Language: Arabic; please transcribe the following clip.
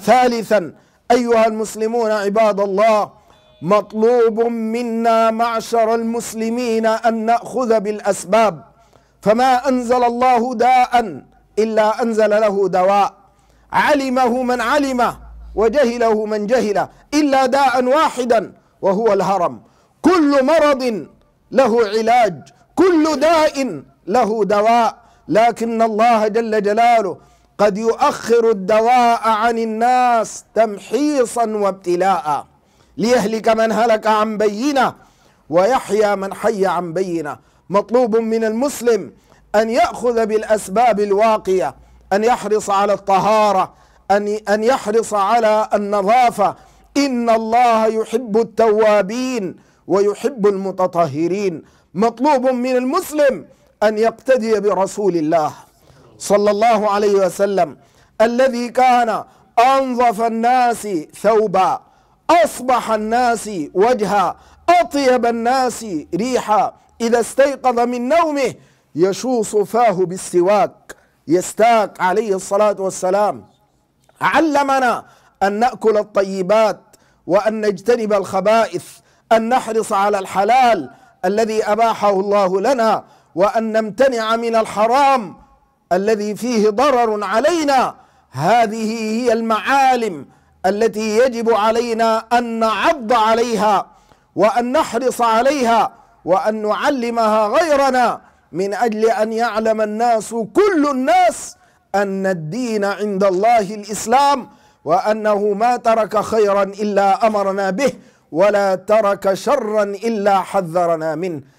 ثالثا أيها المسلمون عباد الله مطلوب منا معشر المسلمين أن نأخذ بالأسباب فما أنزل الله داء إلا أنزل له دواء علمه من علمه وجهله من جهله إلا داء واحدا وهو الهرم كل مرض له علاج كل داء له دواء لكن الله جل جلاله قد يؤخر الدواء عن الناس تمحيصا وابتلاء ليهلك من هلك عن بينه ويحيى من حي عن بينه مطلوب من المسلم ان ياخذ بالاسباب الواقيه ان يحرص على الطهاره ان ان يحرص على النظافه ان الله يحب التوابين ويحب المتطهرين مطلوب من المسلم ان يقتدي برسول الله صلى الله عليه وسلم الذي كان أنظف الناس ثوبا أصبح الناس وجها أطيب الناس ريحا إذا استيقظ من نومه يشو صفاه بالسواك يستاك عليه الصلاة والسلام علمنا أن نأكل الطيبات وأن نجتنب الخبائث أن نحرص على الحلال الذي أباحه الله لنا وأن نمتنع من الحرام الذي فيه ضرر علينا هذه هي المعالم التي يجب علينا ان نعض عليها وان نحرص عليها وان نعلمها غيرنا من اجل ان يعلم الناس كل الناس ان الدين عند الله الاسلام وانه ما ترك خيرا الا امرنا به ولا ترك شرا الا حذرنا منه